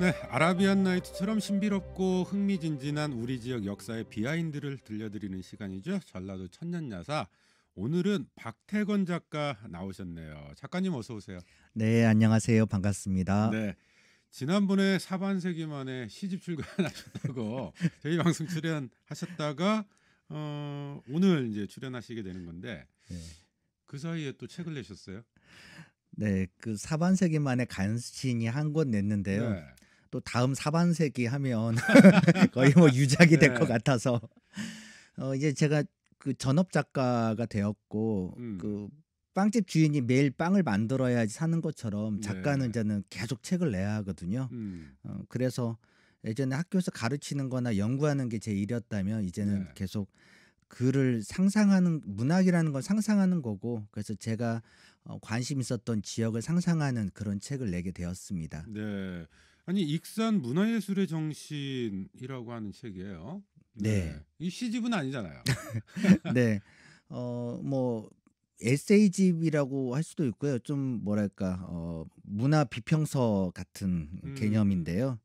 네, 아라비안 나이트처럼 신비롭고 흥미진진한 우리 지역 역사의 비하인드를 들려드리는 시간이죠. 전라도 천년야사 오늘은 박태건 작가 나오셨네요. 작가님 어서 오세요. 네, 안녕하세요. 반갑습니다. 네. 지난번에 사반세기 만에 시집 출간하셨다고 저희 방송 출연하셨다가 어, 오늘 이제 출연하시게 되는 건데 네. 그 사이에 또 책을 내셨어요? 네, 그 사반세기 만에 간신히 한 권 냈는데요. 네. 또 다음 사반세기 하면 거의 뭐 유작이 네. 될것 같아서 어, 이제 제가 그 전업 작가가 되었고 그 음. 그 빵집 주인이 매일 빵을 만들어야지 사는 것처럼 작가는 네. 이제는 계속 책을 내야 하거든요. 음. 어, 그래서 예전에 학교에서 가르치는거나 연구하는 게 제 일이었다면 이제는 네. 계속 글을 상상하는 문학이라는 걸 상상하는 거고 그래서 제가 어, 관심 있었던 지역을 상상하는 그런 책을 내게 되었습니다. 네. 아니 익산 문화예술의 정신이라고 하는 책이에요. 네. 이 시집은 아니잖아요. 네. 어, 뭐 에세이집이라고 할 수도 있고요. 좀 뭐랄까 어, 문화 비평서 같은 음. 개념인데요.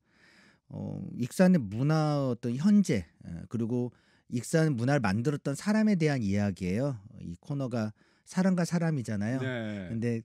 어, 익산의 문화 어떤 현재 어, 그리고 익산 문화를 만들었던 사람에 대한 이야기예요. 이 코너가 사람과 사람이잖아요. 네. 근데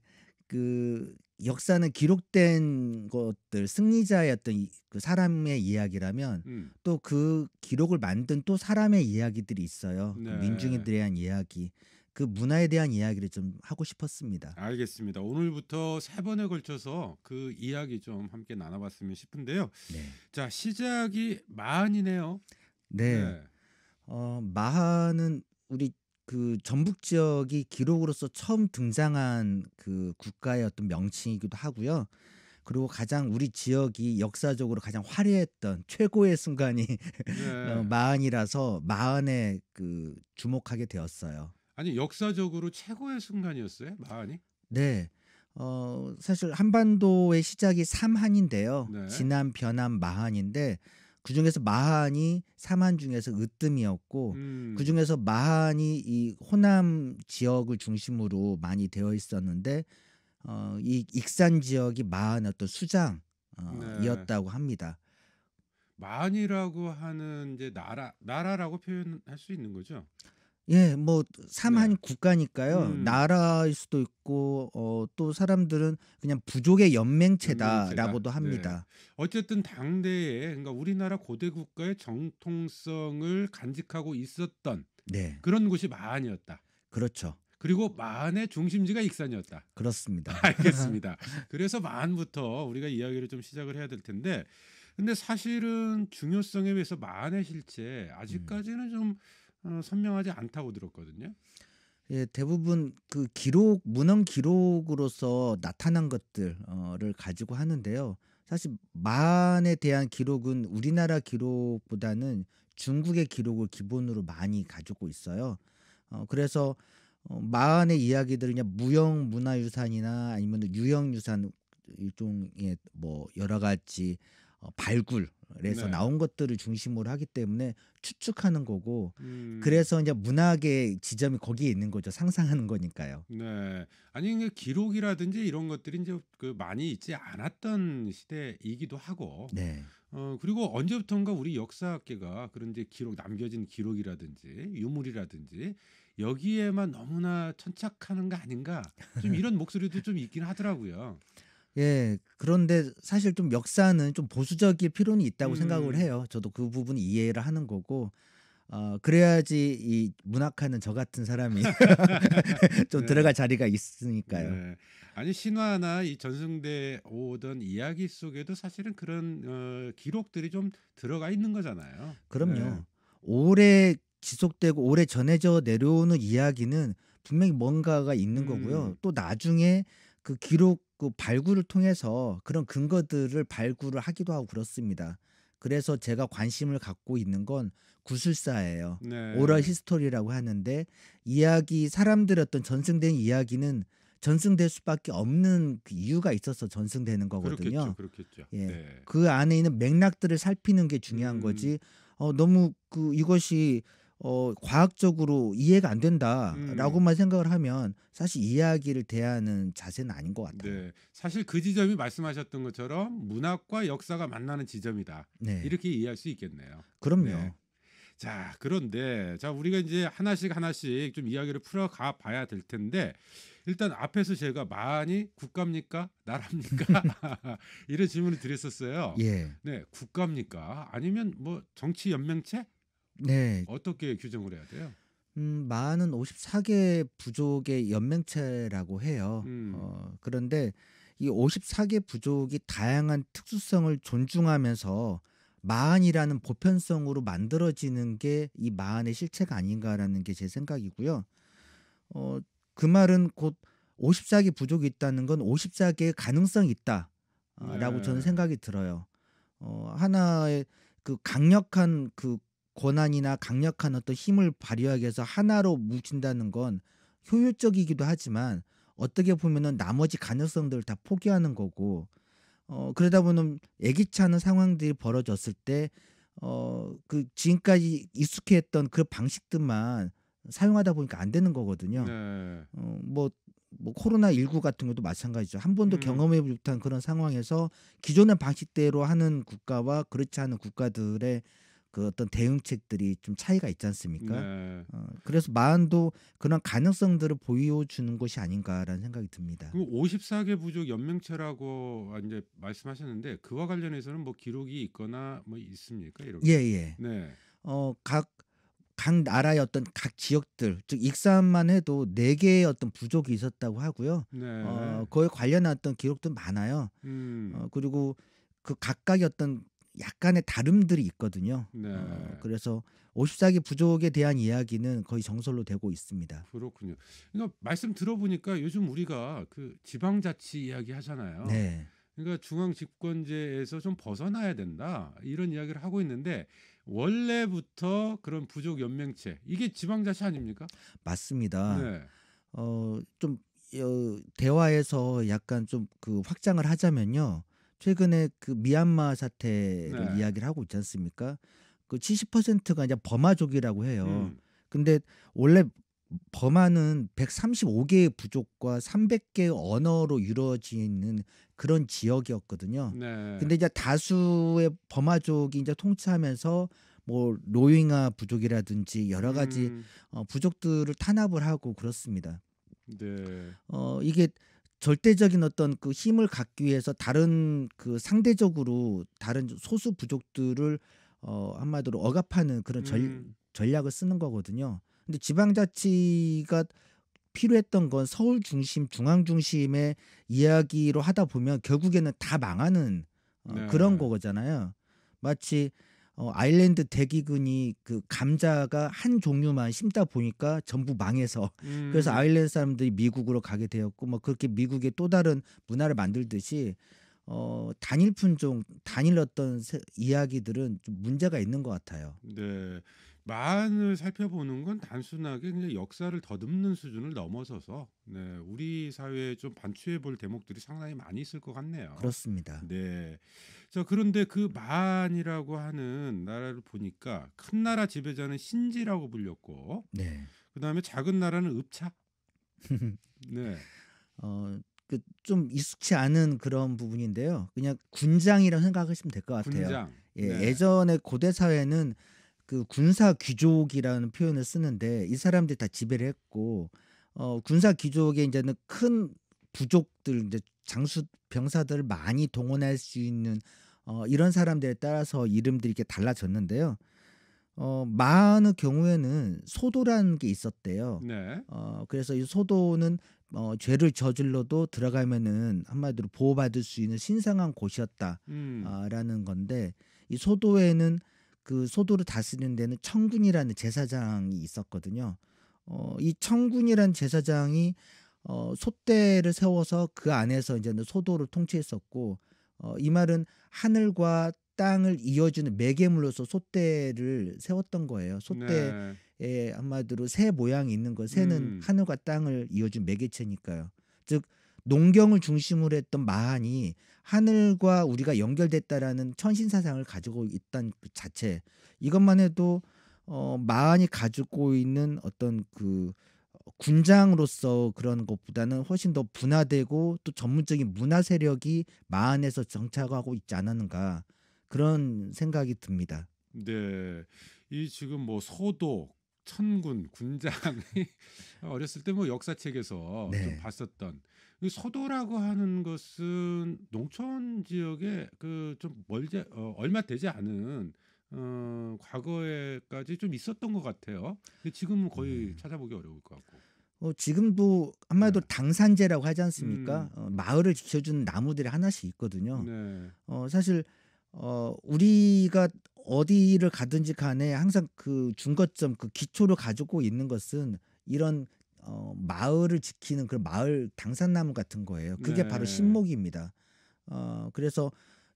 그 역사는 기록된 것들 승리자였던그 사람의 이야기라면 음. 또그 기록을 만든 또 사람의 이야기들이 있어요. 그 네. 그 민중에 대한 이야기. 그 문화에 대한 이야기를 좀 하고 싶었습니다. 알겠습니다. 오늘부터 세 번에 걸쳐서 그 이야기 좀 함께 나눠봤으면 싶은데요. 네. 자 시작이 마흔이네요. 네. 네. 어 마흔은 우리 그 전북 지역이 기록으로서 처음 등장한 그 국가의 어떤 명칭이기도 하고요. 그리고 가장 우리 지역이 역사적으로 가장 화려했던 최고의 순간이 네. 어, 마흔이라서 마흔에 그 주목하게 되었어요. 아니 역사적으로 최고의 순간이었어요, 마흔이? 네. 어 사실 한반도의 시작이 삼한인데요. 네. 지난 변한 마한인데 그 중에서 마한이 사만 중에서 으뜸이었고 음. 그 중에서 마한이 이 호남 지역을 중심으로 많이 되어 있었는데 어, 이 익산 지역이 마한 어떤 수장이었다고 어, 네. 합니다. 마한이라고 하는 이제 나라 나라라고 표현할 수 있는 거죠. 예, 뭐 삼한 네. 국가니까요. 음. 나라일 수도 있고 어, 또 사람들은 그냥 부족의 연맹체다라고도 네. 합니다. 네. 어쨌든 당대에 그러니까 우리나라 고대 국가의 정통성을 간직하고 있었던 네. 그런 곳이 마이었다 그렇죠. 그리고 만의 중심지가 익산이었다. 그렇습니다. 알겠습니다. 그래서 만부터 우리가 이야기를 좀 시작을 해야 될 텐데 근데 사실은 중요성에 비해서 만의 실체 음. 아직까지는 좀 어, 선명하지 않다고 들었거든요. 예, 대부분 그 기록 문헌 기록으로서 나타난 것들을 가지고 하는데요. 사실 만에 대한 기록은 우리나라 기록보다는 중국의 기록을 기본으로 많이 가지고 있어요. 어, 그래서 어, 마흔의 이야기들은 그냥 무형 문화유산이나 아니면 유형 유산 일종의 뭐 여러 가지 어, 발굴 그래서 네. 나온 것들을 중심으로 하기 때문에 추측하는 거고 음. 그래서 이제 문학의 지점이 거기에 있는 거죠 상상하는 거니까요. 네, 아니 기록이라든지 이런 것들이 이제 그 많이 있지 않았던 시대이기도 하고. 네. 어 그리고 언제부턴가 우리 역사학계가 그런 이제 기록 남겨진 기록이라든지 유물이라든지 여기에만 너무나 천착하는 거 아닌가 좀 이런 목소리도 좀 있긴 하더라고요. 예. 그런데 사실 좀 역사는 좀 보수적일 필요는 있다고 음. 생각을 해요. 저도 그 부분 이해를 하는 거고 어, 그래야지 이 문학하는 저 같은 사람이 좀 네. 들어갈 자리가 있으니까요. 네. 아니 신화나 이 전승대 오던 이야기 속에도 사실은 그런 어, 기록들이 좀 들어가 있는 거잖아요. 그럼요. 네. 오래 지속되고 오래 전해져 내려오는 이야기는 분명히 뭔가가 있는 음. 거고요. 또 나중에 그 기록 그 발굴을 통해서 그런 근거들을 발굴을 하기도 하고 그렇습니다. 그래서 제가 관심을 갖고 있는 건 구술사예요. 네. 오럴 히스토리라고 하는데 이야기 사람들 어떤 전승된 이야기는 전승될 수밖에 없는 그 이유가 있어서 전승되는 거거든요. 그렇겠죠, 그렇겠죠. 예, 네. 그 안에 있는 맥락들을 살피는 게 중요한 음. 거지. 어, 너무 그 이것이 어, 과학적으로 이해가 안 된다라고만 음. 생각을 하면 사실 이야기를 대하는 자세는 아닌 것 같아요. 네. 사실 그 지점이 말씀하셨던 것처럼 문학과 역사가 만나는 지점이다. 네. 이렇게 이해할 수 있겠네요. 그럼요. 네. 자, 그런데 자 우리가 이제 하나씩 하나씩 좀 이야기를 풀어가 봐야 될 텐데 일단 앞에서 제가 많이 국가입니까 나라입니까 이런 질문을 드렸었어요. 예. 네, 국가입니까 아니면 뭐 정치 연맹체 네. 어떻게 규정을 해야 돼요? 음, 만은 54개 부족의 연맹체라고 해요. 음. 어, 그런데 이 54개 부족이 다양한 특수성을 존중하면서 마흔이라는 보편성으로 만들어지는 게 이 마흔의 실체가 아닌가라는 게 제 생각이고요. 어, 그 말은 곧 54개 부족이 있다는 건 54개의 가능성이 있다라고 어, 네. 저는 생각이 들어요. 어, 하나의 그 강력한 그 권한이나 강력한 어떤 힘을 발휘하기 위해서 하나로 뭉친다는 건 효율적이기도 하지만 어떻게 보면은 나머지 가능성들을 다 포기하는 거고 어 그러다 보면 애기치 않은 상황들이 벌어졌을 때어그 지금까지 익숙했던 해그 방식들만 사용하다 보니까 안 되는 거거든요. 네. 어뭐 뭐 코로나 19 같은 것도 마찬가지죠. 한 번도 음. 경험해보 못한 그런 상황에서 기존의 방식대로 하는 국가와 그렇지 않은 국가들의 그 어떤 대응책들이 좀 차이가 있지 않습니까? 네. 어, 그래서 마흔도 그런 가능성들을 보여주는 것이 아닌가라는 생각이 듭니다. 그 54개 부족 연맹체라고 이제 말씀하셨는데 그와 관련해서는 뭐 기록이 있거나 뭐 있습니까? 이렇게. 예, 예. 네. 어, 각각 나라의 어떤 각 지역들 즉 익산만 해도 네 개의 어떤 부족이 있었다고 하고요. 네. 어, 그에 관련한 어떤 기록도 많아요. 음. 어, 그리고 그 각각의 어떤 약간의 다름들이 있거든요. 네. 어, 그래서 54기 부족에 대한 이야기는 거의 정설로 되고 있습니다. 그렇군요. 그러니까 말씀 들어보니까 요즘 우리가 그 지방자치 이야기 하잖아요. 네. 그러니까 중앙 집권제에서 좀 벗어나야 된다 이런 이야기를 하고 있는데 원래부터 그런 부족 연맹체 이게 지방자치 아닙니까? 맞습니다. 네. 어좀 어, 대화에서 약간 좀 그 확장을 하자면요. 최근에 그 미얀마 사태를 네. 이야기를 하고 있지 않습니까? 그 70%가 이제 버마족이라고 해요. 음. 근데 원래 버마는 135개의 부족과 300개의 언어로 이루어지는 그런 지역이었거든요. 네. 근데 이제 다수의 버마족이 이제 통치하면서 뭐 로힝아 부족이라든지 여러 가지 음. 어, 부족들을 탄압을 하고 그렇습니다. 네. 어 이게 절대적인 어떤 그 힘을 갖기 위해서 다른 그 상대적으로 다른 소수 부족들을 어 한마디로 억압하는 그런 절, 음. 전략을 쓰는 거거든요. 근데 지방자치가 필요했던 건 서울 중심, 중앙 중심의 이야기로 하다 보면 결국에는 다 망하는 어, 네. 그런 거잖아요. 마치 어, 아일랜드 대기근이 그 감자가 한 종류만 심다 보니까 전부 망해서 음. 그래서 아일랜드 사람들이 미국으로 가게 되었고 뭐 그렇게 미국의 또 다른 문화를 만들듯이 어, 단일 품종, 단일 어떤 세, 이야기들은 좀 문제가 있는 것 같아요. 네. 만을 살펴보는 건 단순하게 그냥 역사를 더듬는 수준을 넘어서서 네, 우리 사회에 좀 반추해 볼 대목들이 상당히 많이 있을 것 같네요. 그렇습니다. 네. 자, 그런데 그 만이라고 하는 나라를 보니까 큰 나라 지배자는 신지라고 불렸고, 네. 그 다음에 작은 나라는 읍차. 네. 어, 그 좀 익숙치 않은 그런 부분인데요. 그냥 군장이라고 생각하시면 될 것 같아요. 군장. 예, 네. 예전에 고대 사회는 그 군사 귀족이라는 표현을 쓰는데 이 사람들이 다 지배를 했고 어 군사 귀족의 이제는 큰 부족들 이제 장수 병사들 많이 동원할 수 있는 어, 이런 사람들에 따라서 이름들이 이렇게 달라졌는데요. 어, 마은의 경우에는 소도라는 게 있었대요. 네. 어, 그래서 이 소도는 어, 죄를 저질러도 들어가면은 한마디로 보호받을 수 있는 신성한 곳이었다라는 음. 아, 건데 이 소도에는 그 소도를 다스리는 데는 청군이라는 제사장이 있었거든요. 어, 이 청군이라는 제사장이 어, 소대를 세워서 그 안에서 이제는 소도를 통치했었고 어, 이 말은 하늘과 땅을 이어주는 매개물로서 소대를 세웠던 거예요. 소대에 네. 한마디로 새 모양이 있는 거. 새는 음. 하늘과 땅을 이어준 매개체니까요. 즉 농경을 중심으로 했던 마한이 하늘과 우리가 연결됐다라는 천신 사상을 가지고 있다그 자체 이것만 해도 어, 마한이 가지고 있는 어떤 그 군장으로서 그런 것보다는 훨씬 더 분화되고 또 전문적인 문화 세력이 마안에서 정착하고 있지 않았는가 그런 생각이 듭니다. 네, 이 지금 뭐 소독, 천군, 군장이 어렸을 때 뭐 역사책에서 네. 좀 봤었던 그 소도라고 하는 것은 농촌 지역에 그 좀 멀지 어, 얼마 되지 않은 어, 과거에까지 좀 있었던 것 같아요. 근데 지금은 거의 음. 찾아보기 어려울 것 같고. 어, 지금도 한마디로 네. 당산제라고 하지 않습니까? 음. 어, 마을을 지켜주는 나무들이 하나씩 있거든요. 네. 어, 사실 어, 우리가 어디를 가든지 간에 항상 그 중거점, 그 기초를 가지고 있는 것은 이런 어, 마을을 지키는 그런 마을 당산나무 같은 거예요. 그게 네. 바로 신목입니다. 어, 그래서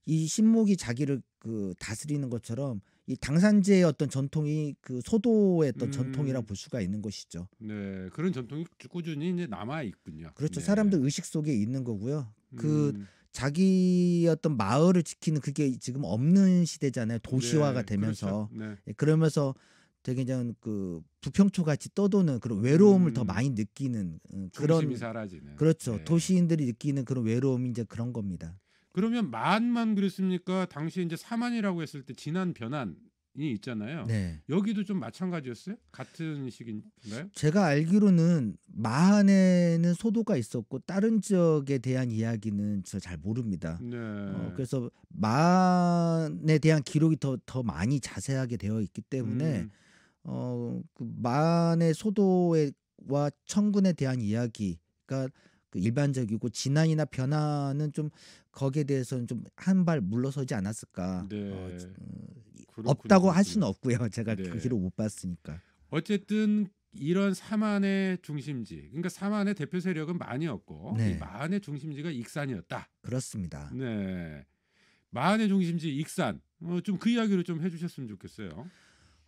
이 신목이 자기를 그 다스리는 것처럼 이 당산제의 어떤 전통이 그 소도의 어떤 음. 전통이라 볼 수가 있는 것이죠. 네, 그런 전통이 꾸준히 이제 남아 있군요. 그렇죠. 네. 사람들 의식 속에 있는 거고요. 그 음. 자기 어떤 마을을 지키는 그게 지금 없는 시대잖아요. 도시화가 네, 되면서 그렇죠. 네. 예, 그러면서 되게 그냥 그 부평초 같이 떠도는 그런 외로움을 음. 더 많이 느끼는 음, 그런 그렇죠. 네. 도시인들이 느끼는 그런 외로움이 이제 그런 겁니다. 그러면 만만 그랬습니까? 당시 에 이제 사만이라고 했을 때 지난 변환이 있잖아요. 네. 여기도 좀 마찬가지였어요? 같은 시기인가요? 제가 알기로는 만에는 소도가 있었고 다른 지역에 대한 이야기는 저 잘 모릅니다. 네. 어, 그래서 만에 대한 기록이 더 더 많이 자세하게 되어 있기 때문에 음. 어그 만한의 소도와 천군에 대한 이야기가 그 일반적이고 진난이나 변화는 좀 거기에 대해서는 좀 한 발 물러서지 않았을까. 어, 네. 어, 그 없다고 할 수는 없고요. 제가 네. 그 뒤로 못 봤으니까. 어쨌든 이런 사만의 중심지, 그러니까 사만의 대표 세력은 만이었고 네. 이 만의 중심지가 익산이었다. 그렇습니다. 네, 만의 중심지 익산. 어, 좀그 이야기를 좀 해주셨으면 좋겠어요.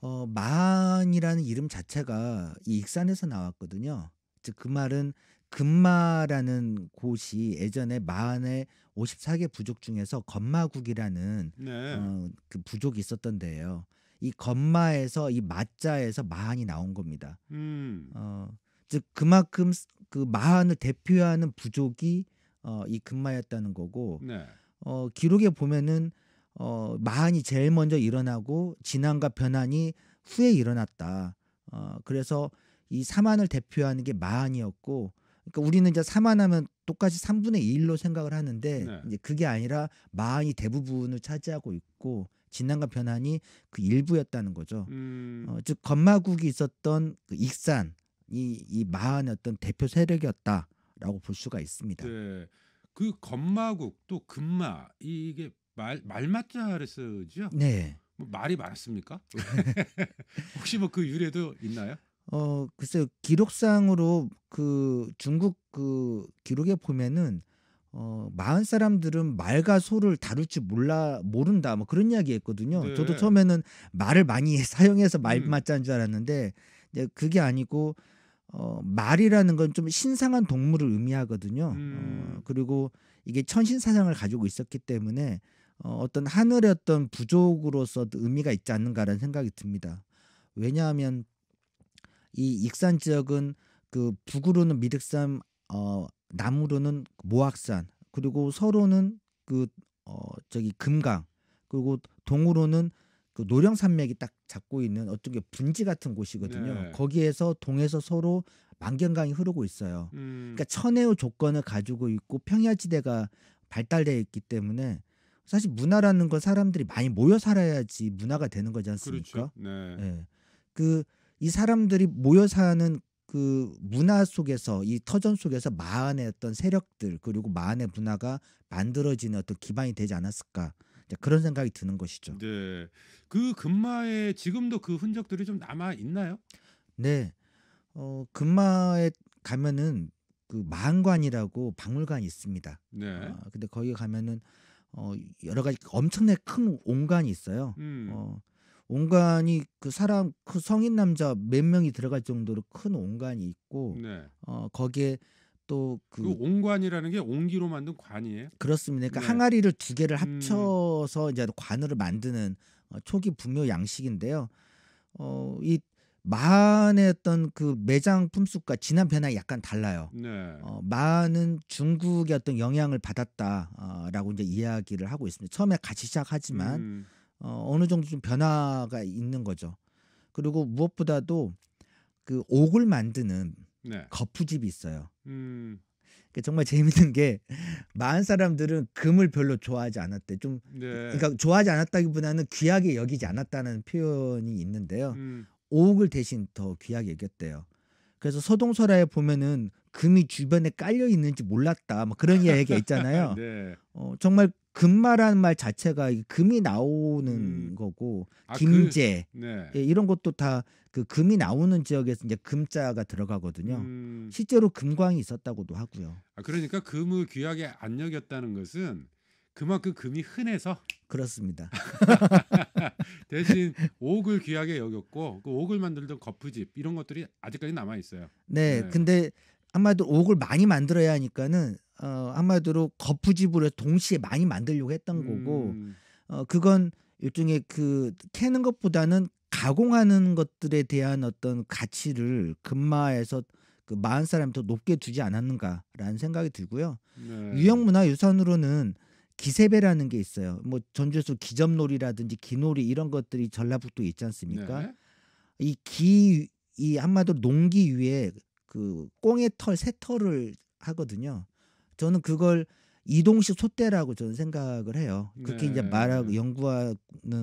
어, 만이라는 이름 자체가 이 익산에서 나왔거든요. 즉 그 말은 금마라는 곳이 예전에 만의 54개 부족 중에서 건마국이라는 네. 어, 그 부족이 있었던 데요이 건마에서 이 마자에서 마한이 나온 겁니다. 음. 어, 즉 그만큼 그 마한을 대표하는 부족이 어, 이 금마였다는 거고 네. 어, 기록에 보면은 어, 마한이 제일 먼저 일어나고 진안과 변한이 후에 일어났다. 어, 그래서 이 사만을 대표하는 게 마한이었고 그러니까 우리는 이제 4만하면 똑같이 3분의 1로 생각을 하는데 네. 이제 그게 아니라 마흔이 대부분을 차지하고 있고 진난과 변환이 그 일부였다는 거죠. 음. 어, 즉 건마국이 있었던 그 익산이 이 마흔의 어떤 대표 세력이었다라고 볼 수가 있습니다. 네. 그 건마국 또 금마 이게 말 말마자레스죠? 네. 뭐 말이 많았습니까? 혹시 뭐 그 유래도 있나요? 어 글쎄요 기록상으로 그 중국 그 기록에 보면은 어 마흔 사람들은 말과 소를 다룰 줄 몰라 모른다 뭐 그런 이야기 했거든요. 네. 저도 처음에는 말을 많이 사용해서 말 음. 맞자인 줄 알았는데 이제 그게 아니고 어 말이라는 건 좀 신상한 동물을 의미하거든요. 어, 음. 그리고 이게 천신 사상을 가지고 있었기 때문에 어, 어떤 하늘의 어떤 부족으로서 의미가 있지 않는가라는 생각이 듭니다. 왜냐하면 이 익산 지역은 그 북으로는 미륵산, 어 남으로는 모악산, 그리고 서로는 그 어 저기 금강, 그리고 동으로는 그 노령 산맥이 딱 잡고 있는 어떤게 분지 같은 곳이거든요. 네. 거기에서 동에서 서로 만경강이 흐르고 있어요. 음. 그러니까 천혜의 조건을 가지고 있고 평야지대가 발달되어 있기 때문에 사실 문화라는 건 사람들이 많이 모여 살아야지 문화가 되는 거지 않습니까? 그렇죠. 네. 네. 그이 사람들이 모여 사는 그 문화 속에서 이 터전 속에서 마흔의 어떤 세력들 그리고 마흔의 문화가 만들어지는 어떤 기반이 되지 않았을까 그런 생각이 드는 것이죠. 네, 그 근마에 지금도 그 흔적들이 좀 남아 있나요? 네, 어, 근마에 가면은 그 마한관이라고 박물관이 있습니다. 네. 어, 근데 거기 가면은 어, 여러 가지 엄청나게 큰 온관이 있어요. 음. 어, 온간이 그 사람 그 성인 남자 몇 명이 들어갈 정도로 큰 온간이 있고 네. 어 거기에 또그 그 온관이라는 게 온기로 만든 관이에요. 그렇습니다. 그러니까 네. 항아리를 두 개를 음. 합쳐서 음. 이제 관으로 만드는 어, 초기 분묘 양식인데요. 어 이 마한의 어떤 그 매장 품수과 지난 변화가 약간 달라요. 네. 어, 마한은 중국의 어떤 영향을 받았다라고 이제 이야기를 하고 있습니다. 처음에 같이 시작하지만 음. 어, 어느 정도 좀 변화가 있는 거죠. 그리고 무엇보다도 그 옥을 만드는 네. 거푸집이 있어요. 음. 그러니까 정말 재밌는 게 많은 사람들은 금을 별로 좋아하지 않았대. 좀 네. 그러니까 좋아하지 않았다기보다는 귀하게 여기지 않았다는 표현이 있는데요. 음. 옥을 대신 더 귀하게 여겼대요. 그래서 서동설화에 보면은 금이 주변에 깔려 있는지 몰랐다. 뭐 그런 이야기가 있잖아요. 네. 어, 정말 금마라는 말 자체가 금이 나오는 음. 거고 아, 그 김제 그, 네. 예, 이런 것도 다 그 금이 나오는 지역에서 이제 금자가 들어가거든요. 음. 실제로 금광이 있었다고도 하고요. 아, 그러니까 금을 귀하게 안 여겼다는 것은 그만큼 금이 흔해서 그렇습니다. 대신 옥을 귀하게 여겼고 그 옥을 만들던 거푸집 이런 것들이 아직까지 남아 있어요. 네, 네. 근데 아마도 옥을 많이 만들어야 하니까는 어, 한마디로 거푸집으로 동시에 많이 만들려고 했던 거고 음. 어, 그건 일종의 그 캐는 것보다는 가공하는 것들에 대한 어떤 가치를 금마에서 그 마흔 사람이 더 높게 두지 않았는가라는 생각이 들고요. 네. 유형문화 유산으로는 기세배라는 게 있어요. 뭐 전주에서 기점놀이라든지 기놀이 이런 것들이 전라북도에 있지 않습니까? 네. 이기이 한마디로 농기 위에 그 꽁의 털, 새털을 하거든요. 저는 그걸 이동식 소대라고 저는 생각을 해요. 그렇게 네. 이제 말하고 연구하는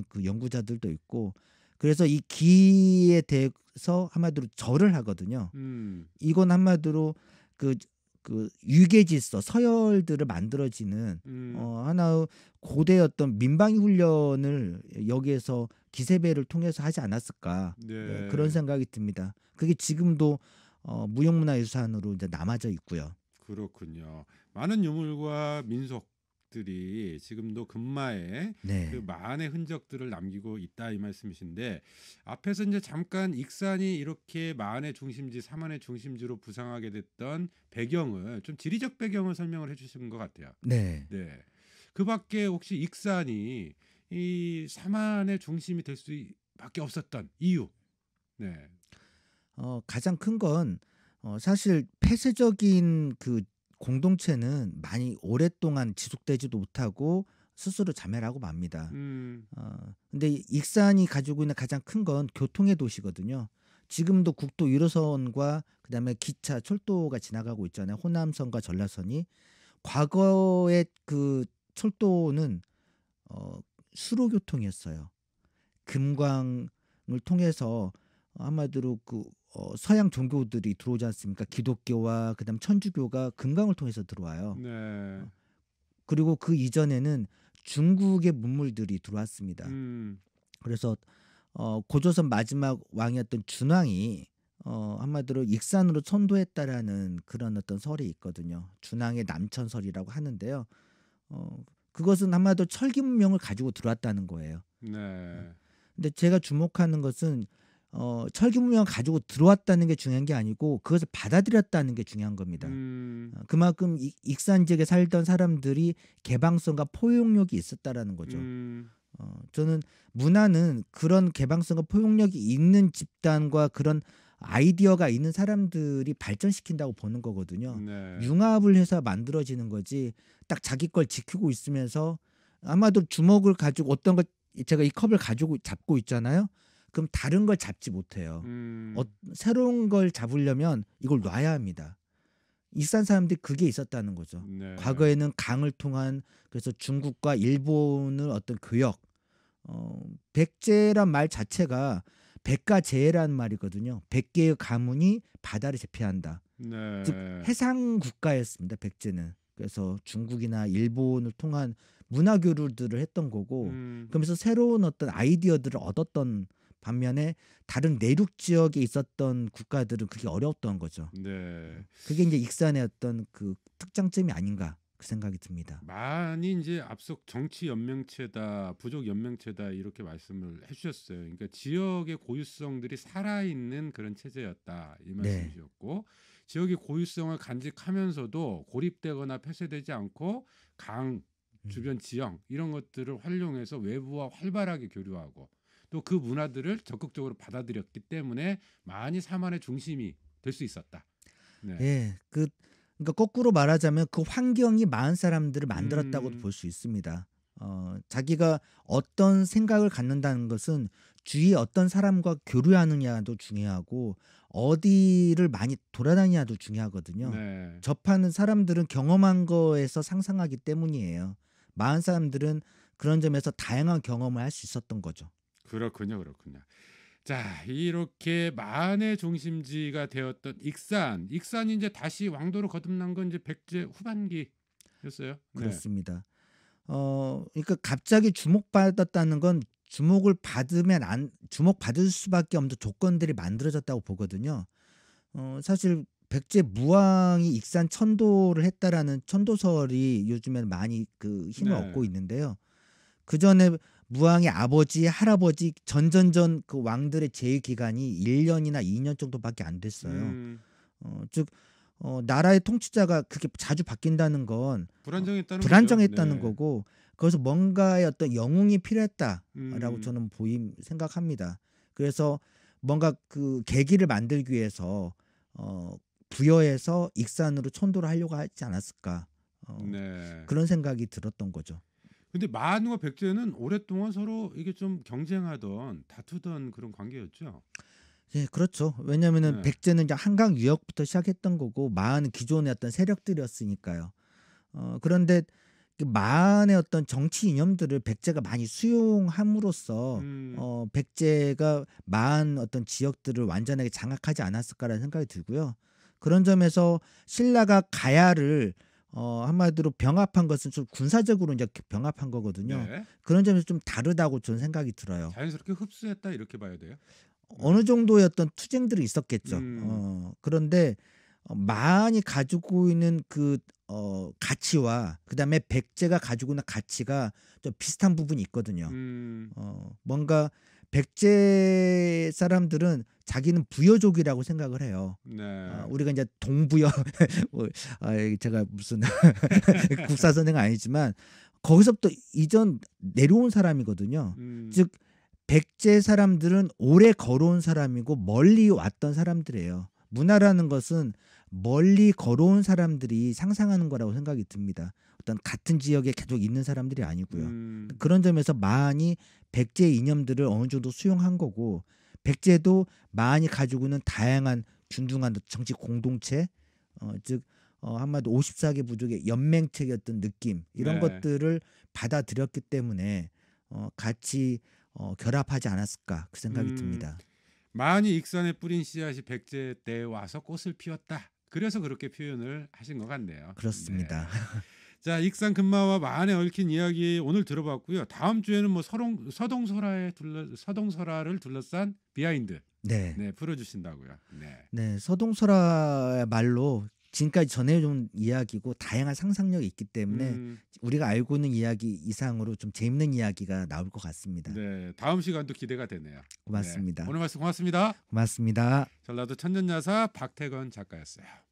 그 연구자들도 있고 그래서 이 기에 대해서 한마디로 절을 하거든요. 음. 이건 한마디로 그그 그 유계질서 서열들을 만들어지는 음. 어, 하나의 고대 어떤 민방위 훈련을 여기에서 기세배를 통해서 하지 않았을까 네. 네, 그런 생각이 듭니다. 그게 지금도 어, 무형문화유산으로 이제 남아져 있고요. 그렇군요. 많은 유물과 민속들이 지금도 금마에 네. 그 만의 흔적들을 남기고 있다 이 말씀이신데 앞에서 이제 잠깐 익산이 이렇게 만의 중심지 사만의 중심지로 부상하게 됐던 배경을 좀 지리적 배경을 설명을 해주신 것 같아요. 네. 네. 그밖에 혹시 익산이 이 사만의 중심이 될 수밖에 없었던 이유. 네. 어, 가장 큰 건 어, 사실 폐쇄적인 그 공동체는 많이 오랫동안 지속되지도 못하고 스스로 자멸하고 맙니다. 음. 어, 근데 익산이 가지고 있는 가장 큰 건 교통의 도시거든요. 지금도 국도 1호선과 그다음에 기차, 철도가 지나가고 있잖아요. 호남선과 전라선이 과거의 그 철도는 어, 수로 교통이었어요. 금광을 통해서 한마디로 그 어, 서양 종교들이 들어오지 않습니까? 기독교와 그다음 천주교가 금강을 통해서 들어와요. 네. 어, 그리고 그 이전에는 중국의 문물들이 들어왔습니다. 음. 그래서 어, 고조선 마지막 왕이었던 준왕이 어, 한마디로 익산으로 선도했다라는 그런 어떤 설이 있거든요. 준왕의 남천설이라고 하는데요. 어, 그것은 한마디로 철기 문명을 가지고 들어왔다는 거예요. 네. 근데 제가 주목하는 것은 어, 철기문명 가지고 들어왔다는 게 중요한 게 아니고 그것을 받아들였다는 게 중요한 겁니다. 음. 어, 그만큼 이, 익산 지역에 살던 사람들이 개방성과 포용력이 있었다라는 거죠. 음. 어, 저는 문화는 그런 개방성과 포용력이 있는 집단과 그런 아이디어가 있는 사람들이 발전시킨다고 보는 거거든요. 네. 융합을 해서 만들어지는 거지 딱 자기 걸 지키고 있으면서 아마도 주먹을 가지고 어떤 걸 제가 이 컵을 가지고 잡고 있잖아요. 그럼 다른 걸 잡지 못해요. 음. 어, 새로운 걸 잡으려면 이걸 놔야 합니다. 익산 사람들이 그게 있었다는 거죠. 네. 과거에는 강을 통한 그래서 중국과 일본을 어떤 교역, 어, 백제란 말 자체가 백가제란 말이거든요. 백개의 가문이 바다를 제패한다. 네. 즉 해상 국가였습니다. 백제는. 그래서 중국이나 일본을 통한 문화 교류들을 했던 거고 음. 그러면서 새로운 어떤 아이디어들을 얻었던 반면에 다른 내륙 지역에 있었던 국가들은 그게 어려웠던 거죠. 네. 그게 이제 익산의 어떤 그 특장점이 아닌가 그 생각이 듭니다. 많이 이제 앞서 정치 연맹체다, 부족 연맹체다 이렇게 말씀을 해주셨어요. 그러니까 지역의 고유성들이 살아있는 그런 체제였다 이 네. 말씀이셨고 네. 지역의 고유성을 간직하면서도 고립되거나 폐쇄되지 않고 강 음. 주변 지형 이런 것들을 활용해서 외부와 활발하게 교류하고 또그 문화들을 적극적으로 받아들였기 때문에 많이 삼한의 중심이 될 수 있었다. 네. 예, 그 그러니까 거꾸로 말하자면 그 환경이 많은 사람들을 만들었다고도 음. 볼수 있습니다. 어, 자기가 어떤 생각을 갖는다는 것은 주위 어떤 사람과 교류하느냐도 중요하고 어디를 많이 돌아다니냐도 중요하거든요. 네. 접하는 사람들은 경험한 거에서 상상하기 때문이에요. 많은 사람들은 그런 점에서 다양한 경험을 할 수 있었던 거죠. 그렇군요, 그렇군요. 자, 이렇게 만의 중심지가 되었던 익산, 익산이 이제 다시 왕도로 거듭난 건 이제 백제 후반기였어요. 네. 그렇습니다. 네. 어, 그러니까 갑자기 주목받았다는 건 주목을 받으면 안 주목받을 수밖에 없는 조건들이 만들어졌다고 보거든요. 어, 사실 백제 무왕이 익산 천도를 했다라는 천도설이 요즘에는 많이 그 힘을 네. 얻고 있는데요. 그 전에 무왕의 아버지, 할아버지 전전전 그 왕들의 재위 기간이 1년이나 2년 정도밖에 안 됐어요. 음. 어, 즉 어, 나라의 통치자가 그렇게 자주 바뀐다는 건 불안정했다는, 어, 불안정했다는 네. 거고 거기서 뭔가의 어떤 영웅이 필요했다라고 음. 저는 보임 생각합니다. 그래서 뭔가 그 계기를 만들기 위해서 어, 부여해서 익산으로 천도를 하려고 하지 않았을까 어, 네. 그런 생각이 들었던 거죠. 근데 만우와 백제는 오랫동안 서로 이게 좀 경쟁하던 다투던 그런 관계였죠. 예, 그렇죠. 왜냐하면은 네. 백제는 이제 한강 유역부터 시작했던 거고 만은 기존의 어떤 세력들이었으니까요. 어, 그런데 그 마한의 어떤 정치 이념들을 백제가 많이 수용함으로써 음. 어, 백제가 만 어떤 지역들을 완전하게 장악하지 않았을까라는 생각이 들고요. 그런 점에서 신라가 가야를 어, 한마디로 병합한 것은 좀 군사적으로 이제 병합한 거거든요. 네. 그런 점에서 좀 다르다고 저는 생각이 들어요. 자연스럽게 흡수했다 이렇게 봐야 돼요. 어느 정도의 어떤 투쟁들이 있었겠죠. 음. 어, 그런데 어, 많이 가지고 있는 그 어, 가치와 그다음에 백제가 가지고 있는 가치가 좀 비슷한 부분이 있거든요. 음. 어, 뭔가 백제 사람들은 자기는 부여족이라고 생각을 해요. 네. 아, 우리가 이제 동부여 뭐, 아, 제가 무슨 국사 선생 아니지만 거기서부터 이전 내려온 사람이거든요. 음. 즉 백제 사람들은 오래 걸어온 사람이고 멀리 왔던 사람들이에요. 문화라는 것은 멀리 걸어온 사람들이 상상하는 거라고 생각이 듭니다. 어떤 같은 지역에 계속 있는 사람들이 아니고요. 음. 그런 점에서 마한이 백제 이념들을 어느 정도 수용한 거고 백제도 마한이 가지고 있는 다양한 균등한 정치 공동체 어, 즉 어, 한마디 54개 부족의 연맹체였던 느낌 이런 네. 것들을 받아들였기 때문에 어, 같이 어, 결합하지 않았을까 그 생각이 음. 듭니다. 마흔이 익선에 뿌린 씨앗이 백제 때 와서 꽃을 피웠다. 그래서 그렇게 표현을 하신 것 같네요. 그렇습니다. 네. 자, 익산 금마와 만에 얽힌 이야기 오늘 들어봤고요. 다음 주에는 뭐 서동 서동설화에 둘러 서동설화를 둘러싼 비하인드 네. 네 풀어주신다고요. 네. 네, 서동설화 말로 지금까지 전해준 이야기고 다양한 상상력이 있기 때문에 음. 우리가 알고 있는 이야기 이상으로 좀 재밌는 이야기가 나올 것 같습니다. 네, 다음 시간도 기대가 되네요. 네, 고맙습니다. 네, 오늘 말씀 고맙습니다. 고맙습니다. 전라도 천년야사 박태건 작가였어요.